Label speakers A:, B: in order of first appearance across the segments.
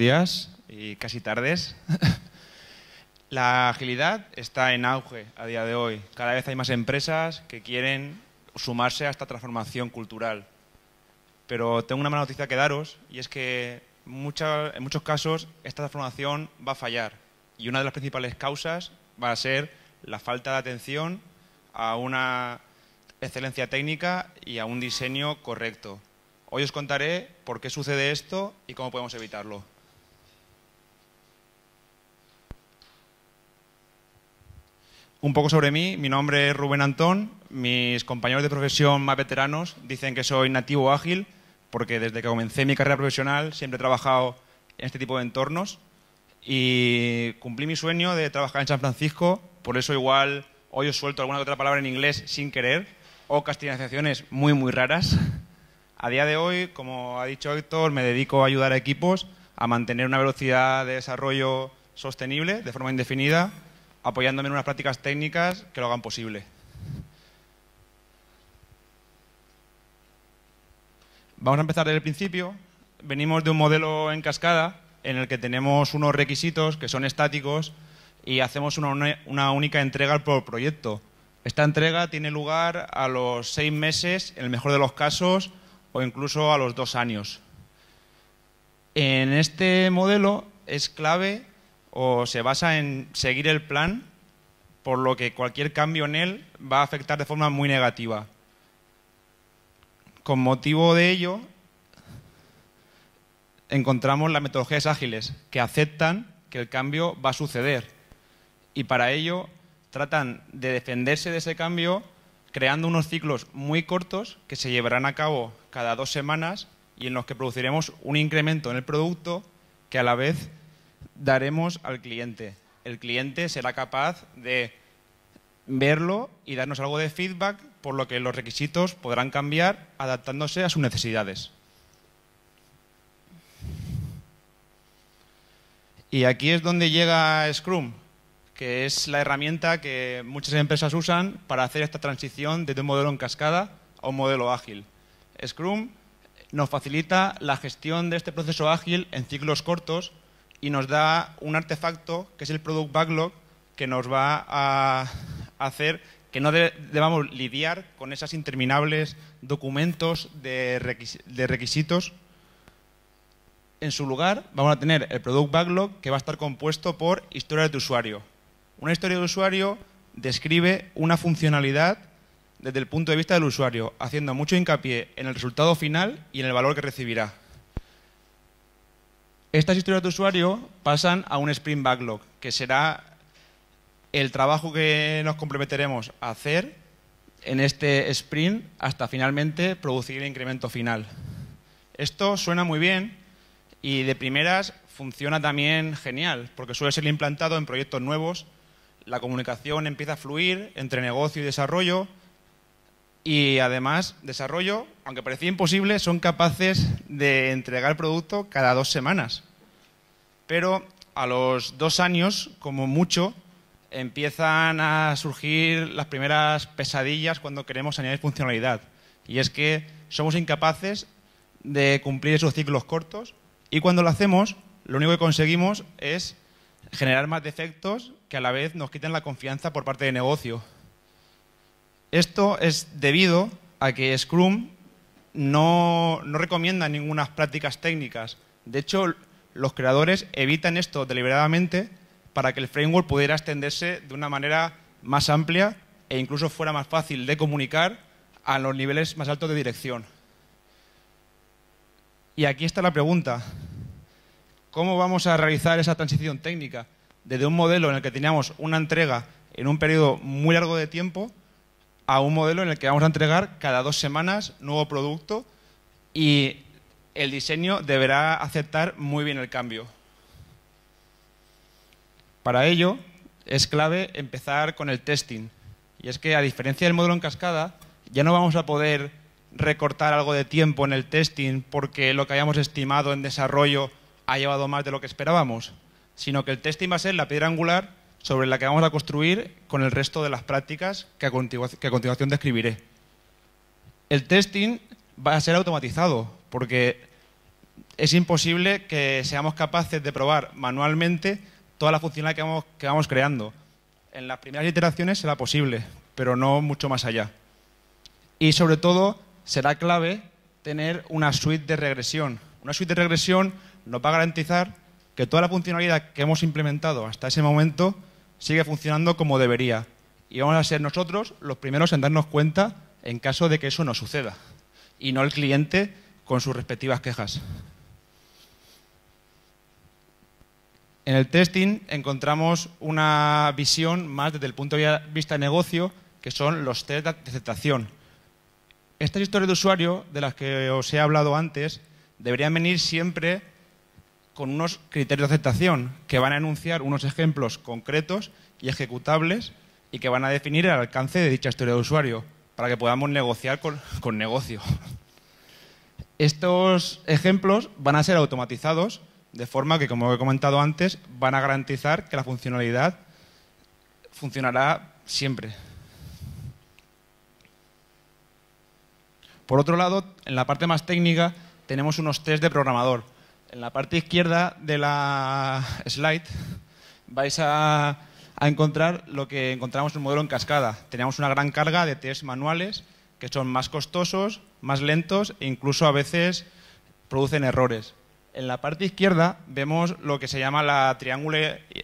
A: días y casi tardes. La agilidad está en auge a día de hoy. Cada vez hay más empresas que quieren sumarse a esta transformación cultural. Pero tengo una mala noticia que daros y es que en muchos casos esta transformación va a fallar. Y una de las principales causas va a ser la falta de atención a una excelencia técnica y a un diseño correcto. Hoy os contaré por qué sucede esto y cómo podemos evitarlo. Un poco sobre mí, mi nombre es Rubén Antón, mis compañeros de profesión más veteranos dicen que soy nativo ágil porque desde que comencé mi carrera profesional siempre he trabajado en este tipo de entornos y cumplí mi sueño de trabajar en San Francisco, por eso igual hoy os suelto alguna otra palabra en inglés sin querer o castigaciones muy muy raras. A día de hoy, como ha dicho Héctor, me dedico a ayudar a equipos a mantener una velocidad de desarrollo sostenible de forma indefinida apoyándome en unas prácticas técnicas que lo hagan posible. Vamos a empezar desde el principio. Venimos de un modelo en cascada en el que tenemos unos requisitos que son estáticos y hacemos una, única entrega por proyecto. Esta entrega tiene lugar a los seis meses, en el mejor de los casos, o incluso a los dos años. En este modelo es clave o se basa en seguir el plan, por lo que cualquier cambio en él va a afectar de forma muy negativa. Con motivo de ello, encontramos las metodologías ágiles, que aceptan que el cambio va a suceder y para ello tratan de defenderse de ese cambio creando unos ciclos muy cortos que se llevarán a cabo cada dos semanas y en los que produciremos un incremento en el producto que a la vez daremos al cliente. El cliente será capaz de verlo y darnos algo de feedback, por lo que los requisitos podrán cambiar adaptándose a sus necesidades. Y aquí es donde llega Scrum, que es la herramienta que muchas empresas usan para hacer esta transición desde un modelo en cascada a un modelo ágil. Scrum nos facilita la gestión de este proceso ágil en ciclos cortos y nos da un artefacto que es el Product Backlog que nos va a hacer que no debamos lidiar con esas interminables documentos de, requisitos. En su lugar, vamos a tener el Product Backlog que va a estar compuesto por historias de usuario. Una historia de usuario describe una funcionalidad desde el punto de vista del usuario, haciendo mucho hincapié en el resultado final y en el valor que recibirá. Estas historias de usuario pasan a un sprint backlog, que será el trabajo que nos comprometeremos a hacer en este sprint hasta finalmente producir el incremento final. Esto suena muy bien y de primeras funciona también genial, porque suele ser implantado en proyectos nuevos, la comunicación empieza a fluir entre negocio y desarrollo, y además, desarrollo, aunque parecía imposible, son capaces de entregar producto cada dos semanas. Pero a los dos años, como mucho, empiezan a surgir las primeras pesadillas cuando queremos añadir funcionalidad. Y es que somos incapaces de cumplir esos ciclos cortos y cuando lo hacemos, lo único que conseguimos es generar más defectos que a la vez nos quiten la confianza por parte del negocio. Esto es debido a que Scrum no, recomienda ninguna prácticas técnicas. De hecho, los creadores evitan esto deliberadamente para que el framework pudiera extenderse de una manera más amplia e incluso fuera más fácil de comunicar a los niveles más altos de dirección. Y aquí está la pregunta. ¿Cómo vamos a realizar esa transición técnica desde un modelo en el que teníamos una entrega en un periodo muy largo de tiempo a un modelo en el que vamos a entregar cada dos semanas nuevo producto y el diseño deberá aceptar muy bien el cambio. Para ello es clave empezar con el testing. Y es que a diferencia del modelo en cascada, ya no vamos a poder recortar algo de tiempo en el testing porque lo que hayamos estimado en desarrollo ha llevado más de lo que esperábamos, sino que el testing va a ser la piedra angular sobre la que vamos a construir con el resto de las prácticas que a, continuación describiré. El testing va a ser automatizado porque es imposible que seamos capaces de probar manualmente toda la funcionalidad que vamos, que vamos creando. En las primeras iteraciones será posible, pero no mucho más allá. Y sobre todo será clave tener una suite de regresión. Una suite de regresión nos va a garantizar que toda la funcionalidad que hemos implementado hasta ese momento sigue funcionando como debería. Y vamos a ser nosotros los primeros en darnos cuenta en caso de que eso no suceda. Y no el cliente con sus respectivas quejas. En el testing encontramos una visión más desde el punto de vista de negocio, que son los test de aceptación. Estas historias de usuario, de las que os he hablado antes, deberían venir siempre con unos criterios de aceptación que van a enunciar unos ejemplos concretos y ejecutables y que van a definir el alcance de dicha historia de usuario para que podamos negociar con, negocio. Estos ejemplos van a ser automatizados de forma que, como he comentado antes, van a garantizar que la funcionalidad funcionará siempre. Por otro lado, en la parte más técnica tenemos unos test de programador en la parte izquierda de la slide vais a, encontrar lo que encontramos en el modelo en cascada. Teníamos una gran carga de test manuales que son más costosos, más lentos e incluso a veces producen errores. En la parte izquierda vemos lo que se llama la,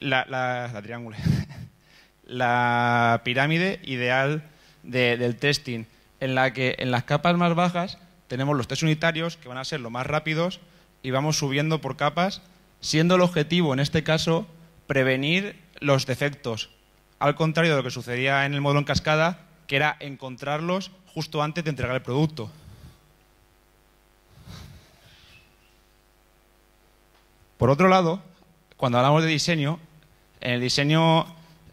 A: la, la pirámide ideal del testing, en la que en las capas más bajas tenemos los test unitarios, que van a ser los más rápidos, y vamos subiendo por capas, siendo el objetivo, en este caso, prevenir los defectos, al contrario de lo que sucedía en el módulo en cascada, que era encontrarlos justo antes de entregar el producto. Por otro lado, cuando hablamos de diseño, en el diseño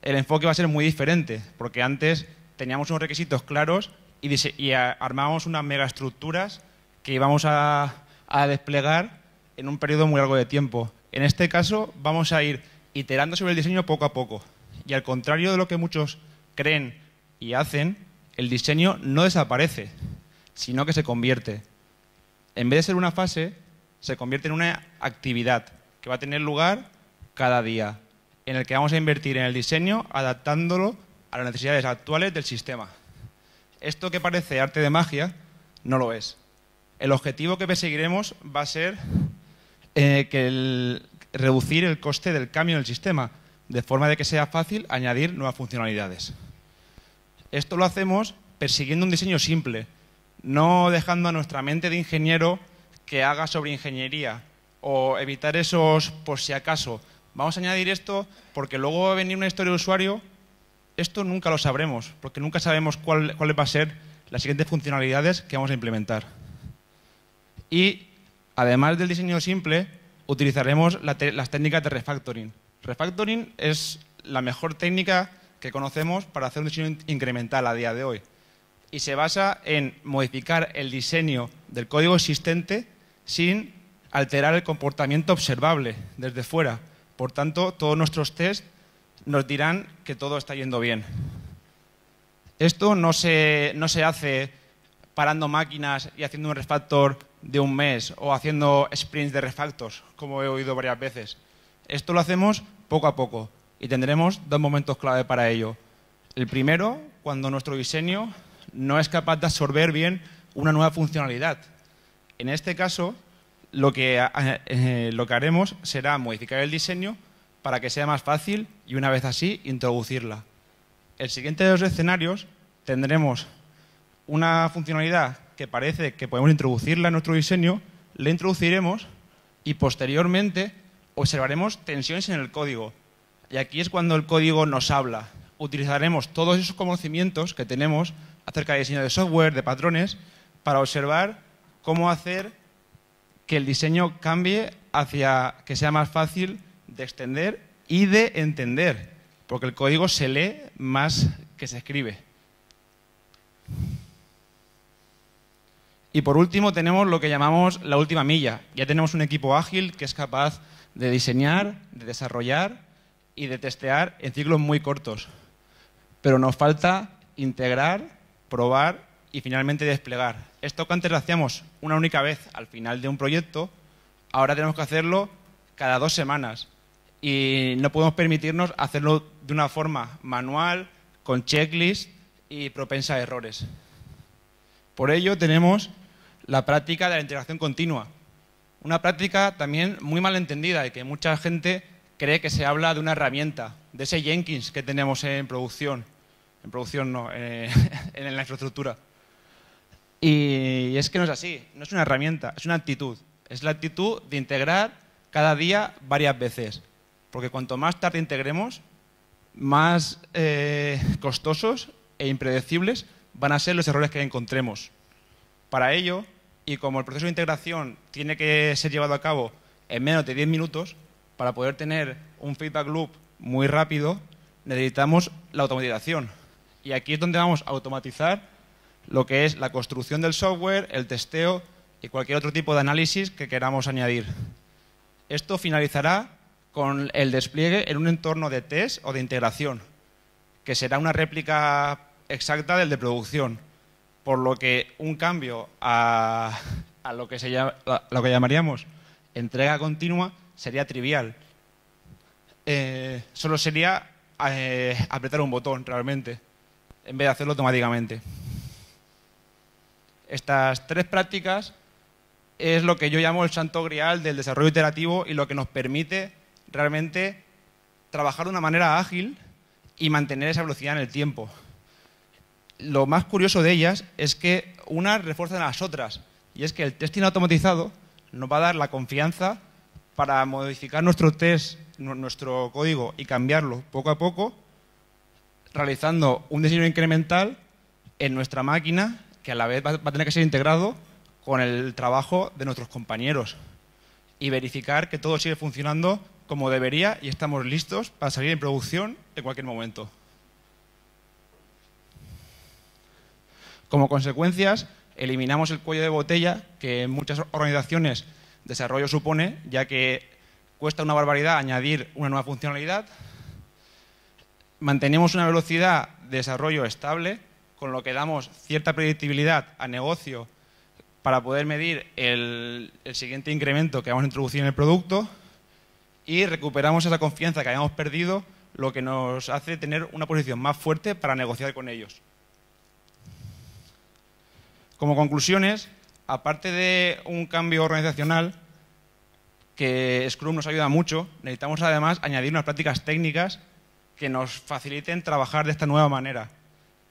A: el enfoque va a ser muy diferente, porque antes teníamos unos requisitos claros y, y armábamos unas megaestructuras que íbamos a a desplegar en un periodo muy largo de tiempo. En este caso vamos a ir iterando sobre el diseño poco a poco. Y al contrario de lo que muchos creen y hacen, el diseño no desaparece, sino que se convierte. En vez de ser una fase, se convierte en una actividad que va a tener lugar cada día, en el que vamos a invertir en el diseño adaptándolo a las necesidades actuales del sistema. Esto que parece arte de magia, no lo es. El objetivo que perseguiremos va a ser eh, reducir el coste del cambio en el sistema, de forma de que sea fácil añadir nuevas funcionalidades. Esto lo hacemos persiguiendo un diseño simple, no dejando a nuestra mente de ingeniero que haga sobre ingeniería o evitar esos por si acaso. Vamos a añadir esto porque luego va a venir una historia de usuario. Esto nunca lo sabremos, porque nunca sabemos cuáles van a ser las siguientes funcionalidades que vamos a implementar. Y además del diseño simple, utilizaremos las técnicas de refactoring. Refactoring es la mejor técnica que conocemos para hacer un diseño incremental a día de hoy. Y se basa en modificar el diseño del código existente sin alterar el comportamiento observable desde fuera. Por tanto, todos nuestros tests nos dirán que todo está yendo bien. Esto no se, no se hace parando máquinas y haciendo un refactor de un mes o haciendo sprints de refactos, como he oído varias veces. Esto lo hacemos poco a poco y tendremos dos momentos clave para ello. El primero, cuando nuestro diseño no es capaz de absorber bien una nueva funcionalidad. En este caso, lo que, eh, eh, haremos será modificar el diseño para que sea más fácil y una vez así introducirla. El siguiente de los escenarios tendremos una funcionalidad que parece que podemos introducirla en nuestro diseño, la introduciremos y posteriormente observaremos tensiones en el código. Y aquí es cuando el código nos habla. Utilizaremos todos esos conocimientos que tenemos acerca de diseño de software, de patrones, para observar cómo hacer que el diseño cambie hacia que sea más fácil de extender y de entender, porque el código se lee más que se escribe. Y por último tenemos lo que llamamos la última milla. Ya tenemos un equipo ágil que es capaz de diseñar, de desarrollar y de testear en ciclos muy cortos. Pero nos falta integrar, probar y finalmente desplegar. Esto que antes lo hacíamos una única vez al final de un proyecto, ahora tenemos que hacerlo cada dos semanas. Y no podemos permitirnos hacerlo de una forma manual, con checklist y propensa a errores. Por ello tenemos la práctica de la integración continua. Una práctica también muy mal entendida y que mucha gente cree que se habla de una herramienta, de ese Jenkins que tenemos en producción, en producción no, eh, en la infraestructura. Y es que no es así, no es una herramienta, es una actitud. Es la actitud de integrar cada día varias veces. Porque cuanto más tarde integremos, más eh, costosos e impredecibles van a ser los errores que encontremos. Para ello, y como el proceso de integración tiene que ser llevado a cabo en menos de 10 minutos, para poder tener un feedback loop muy rápido, necesitamos la automatización. Y aquí es donde vamos a automatizar lo que es la construcción del software, el testeo y cualquier otro tipo de análisis que queramos añadir. Esto finalizará con el despliegue en un entorno de test o de integración, que será una réplica exacta del de producción por lo que un cambio a, lo, que se llama, lo que llamaríamos entrega continua sería trivial. Eh, solo sería eh, apretar un botón realmente, en vez de hacerlo automáticamente. Estas tres prácticas es lo que yo llamo el santo grial del desarrollo iterativo y lo que nos permite realmente trabajar de una manera ágil y mantener esa velocidad en el tiempo lo más curioso de ellas es que unas refuerzan a las otras. Y es que el testing automatizado nos va a dar la confianza para modificar nuestro test, nuestro código y cambiarlo poco a poco, realizando un diseño incremental en nuestra máquina que a la vez va a tener que ser integrado con el trabajo de nuestros compañeros y verificar que todo sigue funcionando como debería y estamos listos para salir en producción en cualquier momento. Como consecuencias, eliminamos el cuello de botella que en muchas organizaciones desarrollo supone, ya que cuesta una barbaridad añadir una nueva funcionalidad. Mantenemos una velocidad de desarrollo estable, con lo que damos cierta predictibilidad a negocio para poder medir el, el siguiente incremento que vamos a introducir en el producto y recuperamos esa confianza que habíamos perdido, lo que nos hace tener una posición más fuerte para negociar con ellos. Como conclusiones, aparte de un cambio organizacional, que Scrum nos ayuda mucho, necesitamos además añadir unas prácticas técnicas que nos faciliten trabajar de esta nueva manera.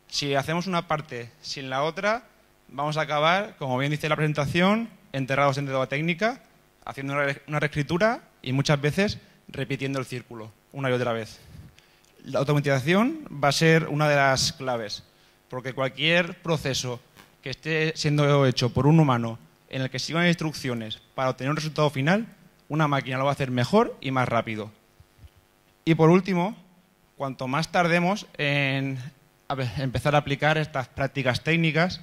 A: Si hacemos una parte sin la otra, vamos a acabar, como bien dice la presentación, enterrados en deuda técnica, haciendo una reescritura y muchas veces repitiendo el círculo una y otra vez. La automatización va a ser una de las claves, porque cualquier proceso que esté siendo hecho por un humano en el que sigan instrucciones para obtener un resultado final, una máquina lo va a hacer mejor y más rápido. Y por último, cuanto más tardemos en empezar a aplicar estas prácticas técnicas,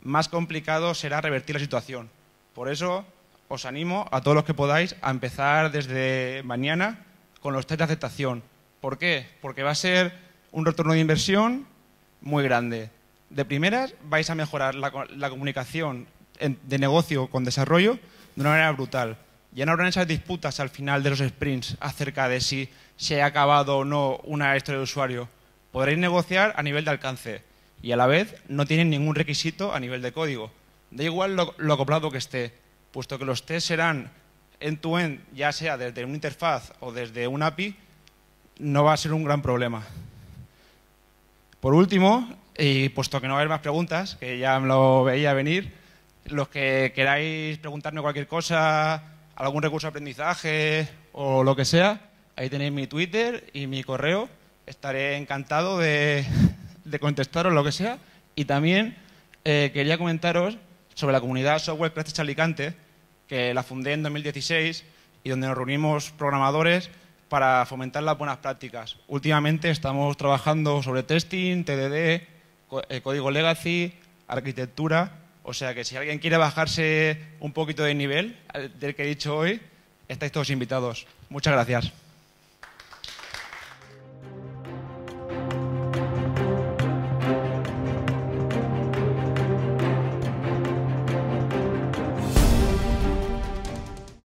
A: más complicado será revertir la situación. Por eso os animo a todos los que podáis a empezar desde mañana con los test de aceptación. ¿Por qué? Porque va a ser un retorno de inversión muy grande de primeras vais a mejorar la, comunicación de negocio con desarrollo de una manera brutal. Ya no habrán esas disputas al final de los sprints acerca de si se ha acabado o no una historia de usuario. Podréis negociar a nivel de alcance y a la vez no tienen ningún requisito a nivel de código. Da igual lo, acoplado que esté, puesto que los test serán end-to-end, -end, ya sea desde una interfaz o desde un API, no va a ser un gran problema. Por último, y puesto que no va a haber más preguntas, que ya me lo veía venir, los que queráis preguntarme cualquier cosa, algún recurso de aprendizaje o lo que sea, ahí tenéis mi Twitter y mi correo. Estaré encantado de, de contestaros lo que sea. Y también eh, quería comentaros sobre la comunidad Software Practice Alicante, que la fundé en 2016 y donde nos reunimos programadores para fomentar las buenas prácticas. Últimamente estamos trabajando sobre testing, TDD, el eh, código legacy, arquitectura. O sea que si alguien quiere bajarse un poquito de nivel del que he dicho hoy, estáis todos invitados. Muchas gracias.